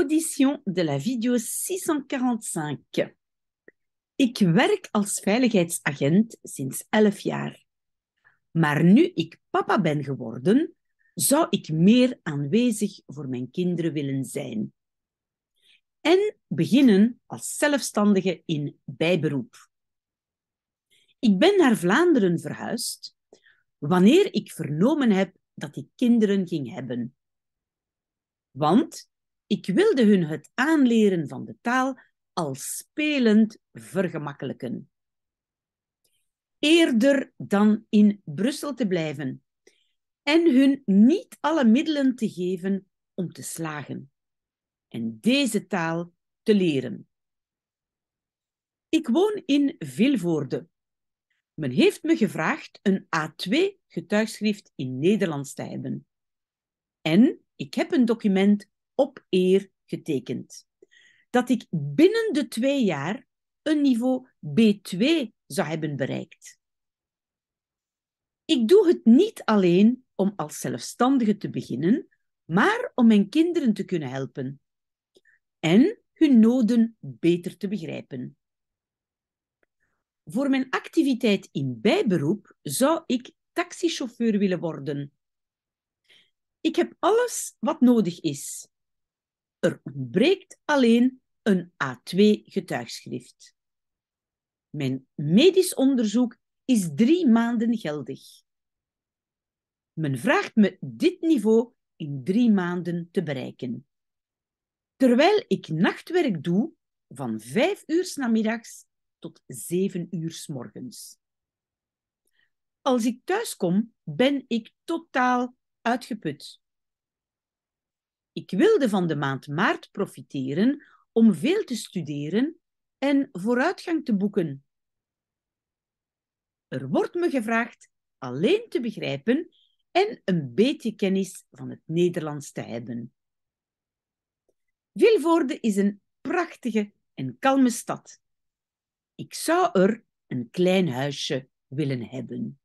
audition de la video 645. Ik werk als veiligheidsagent sinds 11 jaar. Maar nu ik papa ben geworden, zou ik meer aanwezig voor mijn kinderen willen zijn. En beginnen als zelfstandige in bijberoep. Ik ben naar Vlaanderen verhuisd wanneer ik vernomen heb dat ik kinderen ging hebben. Want ik wilde hun het aanleren van de taal als spelend vergemakkelijken. Eerder dan in Brussel te blijven en hun niet alle middelen te geven om te slagen en deze taal te leren. Ik woon in Vilvoorde. Men heeft me gevraagd een A2-getuigschrift in Nederlands te hebben. En ik heb een document op eer getekend. Dat ik binnen de twee jaar een niveau B2 zou hebben bereikt. Ik doe het niet alleen om als zelfstandige te beginnen, maar om mijn kinderen te kunnen helpen en hun noden beter te begrijpen. Voor mijn activiteit in bijberoep zou ik taxichauffeur willen worden. Ik heb alles wat nodig is. Er ontbreekt alleen een A2-getuigschrift. Mijn medisch onderzoek is drie maanden geldig. Men vraagt me dit niveau in drie maanden te bereiken. Terwijl ik nachtwerk doe van vijf uur s namiddags tot zeven uur s morgens. Als ik thuis kom, ben ik totaal uitgeput. Ik wilde van de maand maart profiteren om veel te studeren en vooruitgang te boeken. Er wordt me gevraagd alleen te begrijpen en een beetje kennis van het Nederlands te hebben. Vilvoorde is een prachtige en kalme stad. Ik zou er een klein huisje willen hebben.